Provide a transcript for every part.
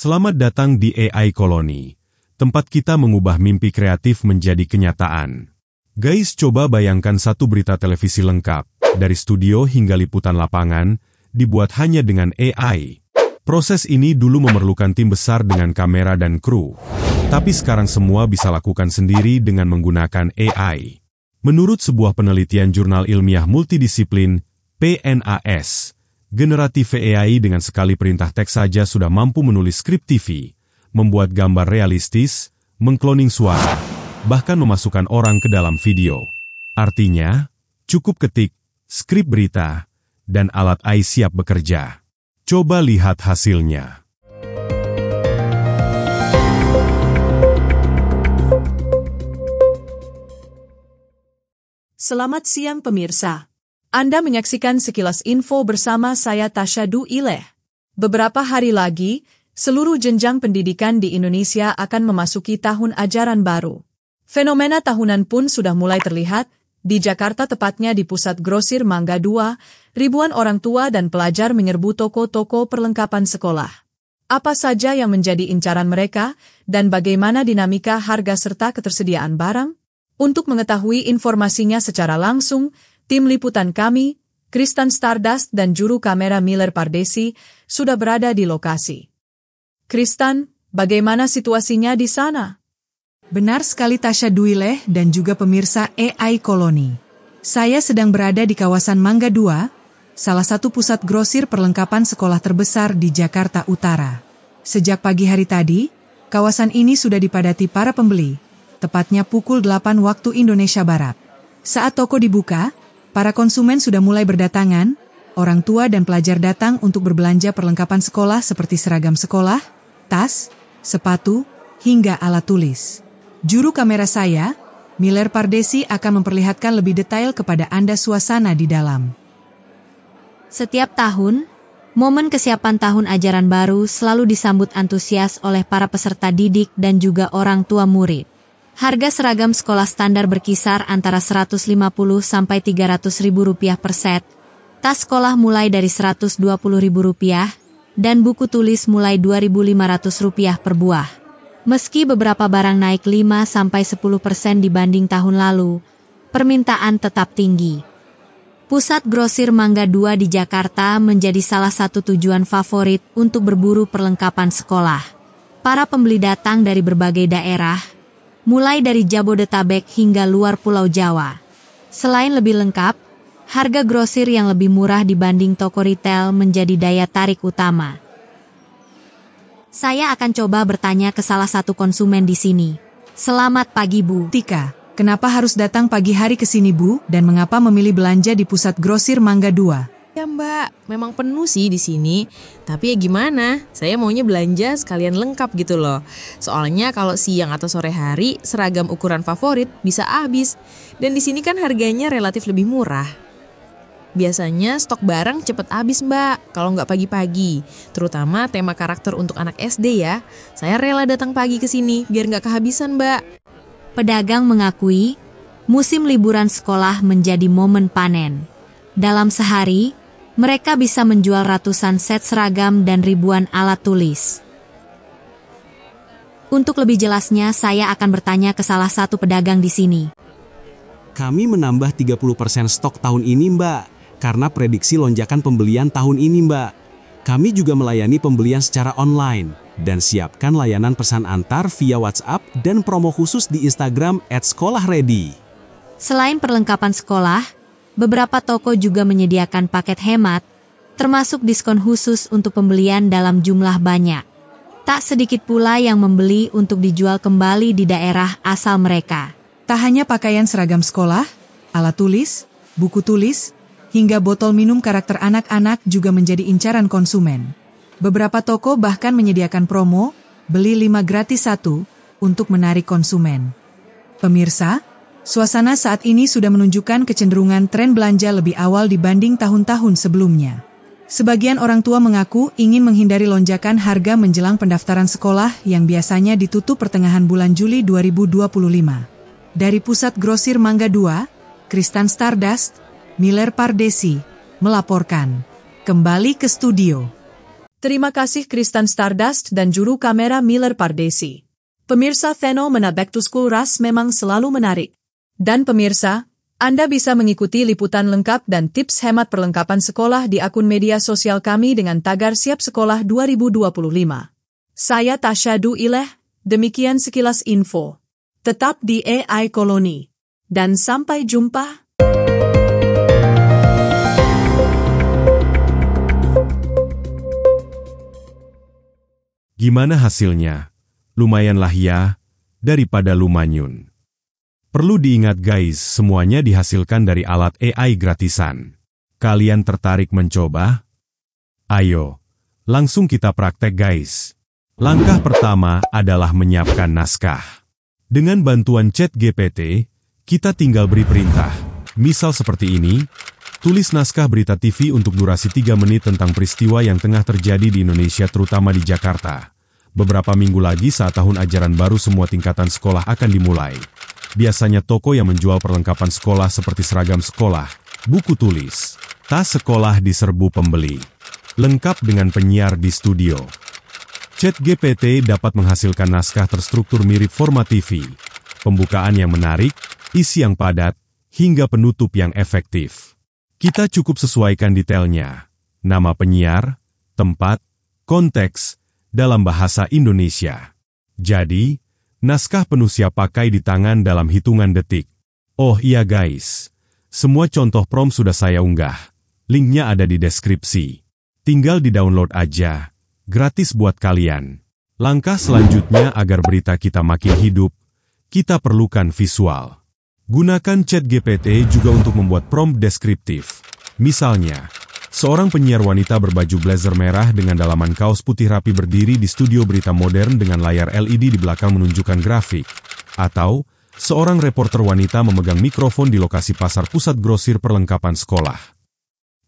Selamat datang di AI Colony, tempat kita mengubah mimpi kreatif menjadi kenyataan. Guys, coba bayangkan satu berita televisi lengkap, dari studio hingga liputan lapangan, dibuat hanya dengan AI. Proses ini dulu memerlukan tim besar dengan kamera dan kru. Tapi sekarang semua bisa lakukan sendiri dengan menggunakan AI. Menurut sebuah penelitian jurnal ilmiah multidisiplin, PNAS, generatif AI dengan sekali perintah teks saja sudah mampu menulis skrip TV, membuat gambar realistis, mengkloning suara, bahkan memasukkan orang ke dalam video. Artinya, cukup ketik, skrip berita, dan alat AI siap bekerja. Coba lihat hasilnya. Selamat siang pemirsa. Anda menyaksikan sekilas info bersama saya Tasha Du Ileh. Beberapa hari lagi, seluruh jenjang pendidikan di Indonesia akan memasuki tahun ajaran baru. Fenomena tahunan pun sudah mulai terlihat, di Jakarta tepatnya di pusat grosir Mangga 2, ribuan orang tua dan pelajar menyerbu toko-toko perlengkapan sekolah. Apa saja yang menjadi incaran mereka, dan bagaimana dinamika harga serta ketersediaan barang? Untuk mengetahui informasinya secara langsung, Tim liputan kami, Kristen Stardust dan juru kamera Miller Pardesi, sudah berada di lokasi. Kristen, bagaimana situasinya di sana? Benar sekali Tasha Duileh dan juga pemirsa AI Koloni. Saya sedang berada di kawasan Mangga 2, salah satu pusat grosir perlengkapan sekolah terbesar di Jakarta Utara. Sejak pagi hari tadi, kawasan ini sudah dipadati para pembeli, tepatnya pukul 8 waktu Indonesia Barat. Saat toko dibuka, Para konsumen sudah mulai berdatangan, orang tua dan pelajar datang untuk berbelanja perlengkapan sekolah seperti seragam sekolah, tas, sepatu, hingga alat tulis. Juru kamera saya, Miller Pardesi akan memperlihatkan lebih detail kepada Anda suasana di dalam. Setiap tahun, momen kesiapan tahun ajaran baru selalu disambut antusias oleh para peserta didik dan juga orang tua murid. Harga seragam sekolah standar berkisar antara 150 sampai 300 ribu rupiah per set, tas sekolah mulai dari 120 ribu rupiah, dan buku tulis mulai 2.500 rupiah per buah. Meski beberapa barang naik 5 sampai 10 persen dibanding tahun lalu, permintaan tetap tinggi. Pusat grosir Mangga 2 di Jakarta menjadi salah satu tujuan favorit untuk berburu perlengkapan sekolah. Para pembeli datang dari berbagai daerah, mulai dari Jabodetabek hingga luar Pulau Jawa. Selain lebih lengkap, harga grosir yang lebih murah dibanding toko retail menjadi daya tarik utama. Saya akan coba bertanya ke salah satu konsumen di sini. Selamat pagi, Bu. Tika, kenapa harus datang pagi hari ke sini, Bu? Dan mengapa memilih belanja di pusat grosir Mangga 2? Ya mbak, memang penuh sih di sini. Tapi ya gimana? Saya maunya belanja sekalian lengkap gitu loh. Soalnya kalau siang atau sore hari, seragam ukuran favorit bisa habis. Dan di sini kan harganya relatif lebih murah. Biasanya stok barang cepet habis mbak, kalau nggak pagi-pagi. Terutama tema karakter untuk anak SD ya. Saya rela datang pagi ke sini biar nggak kehabisan mbak. Pedagang mengakui, musim liburan sekolah menjadi momen panen. Dalam sehari, mereka bisa menjual ratusan set seragam dan ribuan alat tulis. Untuk lebih jelasnya, saya akan bertanya ke salah satu pedagang di sini. Kami menambah 30% stok tahun ini, Mbak, karena prediksi lonjakan pembelian tahun ini, Mbak. Kami juga melayani pembelian secara online dan siapkan layanan pesan antar via WhatsApp dan promo khusus di Instagram @sekolahready. Selain perlengkapan sekolah, Beberapa toko juga menyediakan paket hemat, termasuk diskon khusus untuk pembelian dalam jumlah banyak. Tak sedikit pula yang membeli untuk dijual kembali di daerah asal mereka. Tak hanya pakaian seragam sekolah, alat tulis, buku tulis, hingga botol minum karakter anak-anak juga menjadi incaran konsumen. Beberapa toko bahkan menyediakan promo, beli lima gratis satu untuk menarik konsumen. Pemirsa, Suasana saat ini sudah menunjukkan kecenderungan tren belanja lebih awal dibanding tahun-tahun sebelumnya. Sebagian orang tua mengaku ingin menghindari lonjakan harga menjelang pendaftaran sekolah yang biasanya ditutup pertengahan bulan Juli 2025. Dari pusat grosir Mangga Dua, Kristen Stardust, Miller Pardesi, melaporkan. Kembali ke studio. Terima kasih Kristen Stardust dan juru kamera Miller Pardesi. Pemirsa Veno menabek to school ras memang selalu menarik. Dan pemirsa, Anda bisa mengikuti liputan lengkap dan tips hemat perlengkapan sekolah di akun media sosial kami dengan tagar Siap Sekolah 2025. Saya Tasha Duileh, demikian sekilas info. Tetap di AI Koloni. Dan sampai jumpa. Gimana hasilnya? Lumayanlah ya, daripada lumanyun. Perlu diingat guys, semuanya dihasilkan dari alat AI gratisan. Kalian tertarik mencoba? Ayo, langsung kita praktek guys. Langkah pertama adalah menyiapkan naskah. Dengan bantuan chat GPT, kita tinggal beri perintah. Misal seperti ini, tulis naskah berita TV untuk durasi 3 menit tentang peristiwa yang tengah terjadi di Indonesia terutama di Jakarta. Beberapa minggu lagi saat tahun ajaran baru semua tingkatan sekolah akan dimulai biasanya toko yang menjual perlengkapan sekolah seperti seragam sekolah, buku tulis, tas sekolah diserbu pembeli. Lengkap dengan penyiar di studio. Chat GPT dapat menghasilkan naskah terstruktur mirip format TV, pembukaan yang menarik, isi yang padat, hingga penutup yang efektif. Kita cukup sesuaikan detailnya, nama penyiar, tempat, konteks, dalam bahasa Indonesia. Jadi, Naskah penuh siap pakai di tangan dalam hitungan detik. Oh iya guys, semua contoh prom sudah saya unggah. Linknya ada di deskripsi. Tinggal di-download aja. Gratis buat kalian. Langkah selanjutnya agar berita kita makin hidup, kita perlukan visual. Gunakan chat GPT juga untuk membuat prompt deskriptif. Misalnya, Seorang penyiar wanita berbaju blazer merah dengan dalaman kaos putih rapi berdiri di studio berita modern dengan layar LED di belakang menunjukkan grafik. Atau, seorang reporter wanita memegang mikrofon di lokasi pasar pusat grosir perlengkapan sekolah.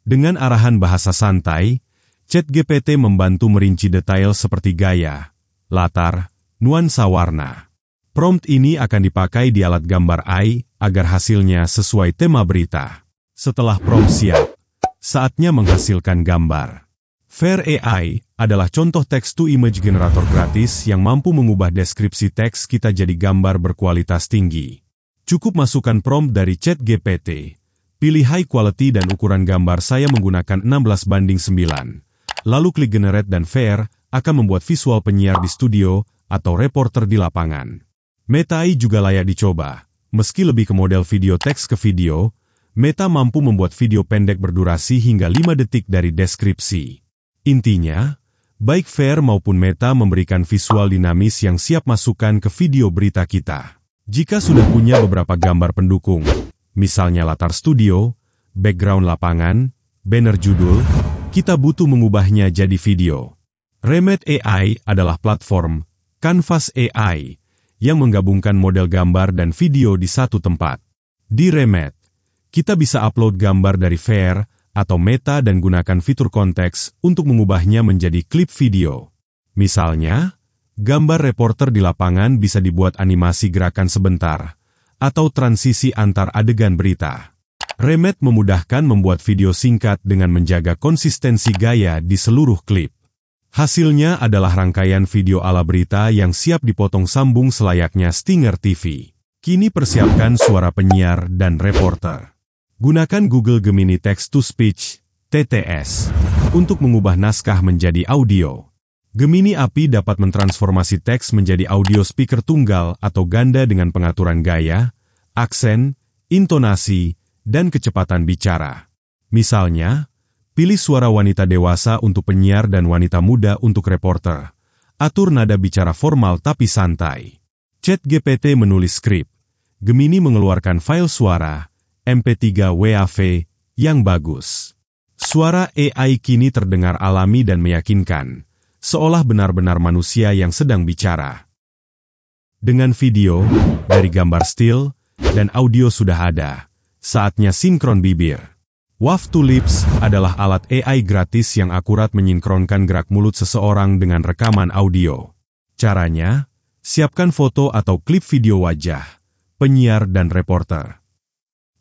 Dengan arahan bahasa santai, Chat GPT membantu merinci detail seperti gaya, latar, nuansa warna. Prompt ini akan dipakai di alat gambar AI agar hasilnya sesuai tema berita. Setelah prompt siap, saatnya menghasilkan gambar. Fair AI adalah contoh text-to-image generator gratis yang mampu mengubah deskripsi teks kita jadi gambar berkualitas tinggi. Cukup masukkan prompt dari chat GPT, pilih high quality dan ukuran gambar saya menggunakan 16 banding 9. Lalu klik generate dan fair, akan membuat visual penyiar di studio atau reporter di lapangan. Meta AI juga layak dicoba. Meski lebih ke model video teks ke video, Meta mampu membuat video pendek berdurasi hingga 5 detik dari deskripsi. Intinya, baik Fair maupun Meta memberikan visual dinamis yang siap masukkan ke video berita kita. Jika sudah punya beberapa gambar pendukung, misalnya latar studio, background lapangan, banner judul, kita butuh mengubahnya jadi video. Remet AI adalah platform Canvas AI yang menggabungkan model gambar dan video di satu tempat. Di Remet, kita bisa upload gambar dari Fair atau Meta dan gunakan fitur konteks untuk mengubahnya menjadi klip video. Misalnya, gambar reporter di lapangan bisa dibuat animasi gerakan sebentar, atau transisi antar adegan berita. Remet memudahkan membuat video singkat dengan menjaga konsistensi gaya di seluruh klip. Hasilnya adalah rangkaian video ala berita yang siap dipotong sambung selayaknya Stinger TV. Kini persiapkan suara penyiar dan reporter. Gunakan Google Gemini Text to Speech, TTS, untuk mengubah naskah menjadi audio. Gemini API dapat mentransformasi teks menjadi audio speaker tunggal atau ganda dengan pengaturan gaya, aksen, intonasi, dan kecepatan bicara. Misalnya, pilih suara wanita dewasa untuk penyiar dan wanita muda untuk reporter. Atur nada bicara formal tapi santai. Chat GPT menulis skrip. Gemini mengeluarkan file suara, MP3 WAV, yang bagus. Suara AI kini terdengar alami dan meyakinkan, seolah benar-benar manusia yang sedang bicara. Dengan video, dari gambar still, dan audio sudah ada, saatnya sinkron bibir. Waf to Lips adalah alat AI gratis yang akurat menyinkronkan gerak mulut seseorang dengan rekaman audio. Caranya, siapkan foto atau klip video wajah, penyiar dan reporter.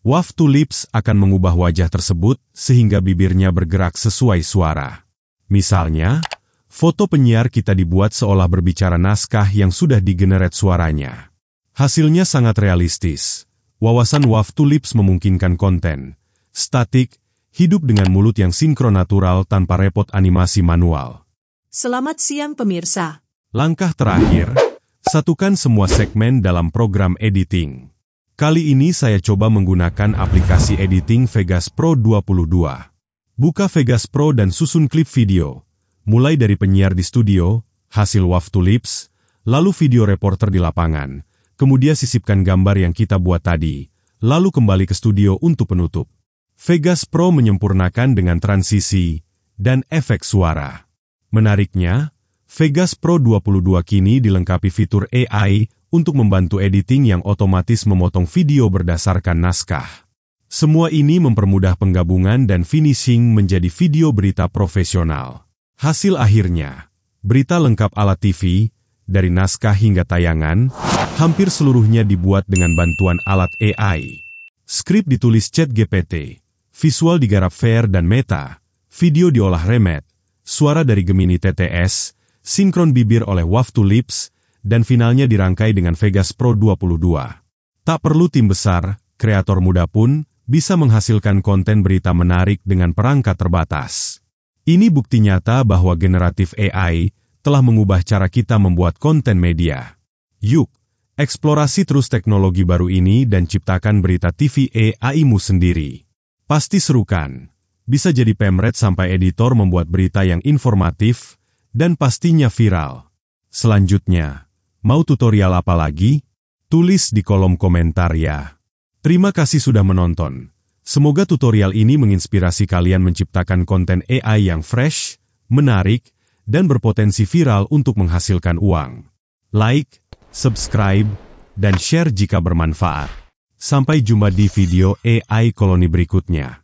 Waf Tulips akan mengubah wajah tersebut sehingga bibirnya bergerak sesuai suara. Misalnya, foto penyiar kita dibuat seolah berbicara naskah yang sudah digenerate suaranya. Hasilnya sangat realistis. Wawasan Waf Tulips memungkinkan konten, statik, hidup dengan mulut yang sinkron natural tanpa repot animasi manual. Selamat siang pemirsa. Langkah terakhir, satukan semua segmen dalam program editing. Kali ini saya coba menggunakan aplikasi editing Vegas Pro 22. Buka Vegas Pro dan susun klip video. Mulai dari penyiar di studio, hasil wav tulips, lalu video reporter di lapangan. Kemudian sisipkan gambar yang kita buat tadi, lalu kembali ke studio untuk penutup. Vegas Pro menyempurnakan dengan transisi dan efek suara. Menariknya, Vegas Pro 22 kini dilengkapi fitur AI untuk membantu editing yang otomatis memotong video berdasarkan naskah. Semua ini mempermudah penggabungan dan finishing menjadi video berita profesional. Hasil akhirnya, berita lengkap alat TV, dari naskah hingga tayangan, hampir seluruhnya dibuat dengan bantuan alat AI. Skrip ditulis Chat GPT, visual digarap Fair dan Meta, video diolah Remet, suara dari Gemini TTS, sinkron bibir oleh Waftu Lips, dan finalnya dirangkai dengan Vegas Pro 22. Tak perlu tim besar, kreator muda pun bisa menghasilkan konten berita menarik dengan perangkat terbatas. Ini bukti nyata bahwa generatif AI telah mengubah cara kita membuat konten media. Yuk, eksplorasi terus teknologi baru ini dan ciptakan berita TV AI-mu sendiri. Pasti seru kan? Bisa jadi pemret sampai editor membuat berita yang informatif dan pastinya viral. Selanjutnya, Mau tutorial apa lagi? Tulis di kolom komentar ya. Terima kasih sudah menonton. Semoga tutorial ini menginspirasi kalian menciptakan konten AI yang fresh, menarik, dan berpotensi viral untuk menghasilkan uang. Like, subscribe, dan share jika bermanfaat. Sampai jumpa di video AI koloni berikutnya.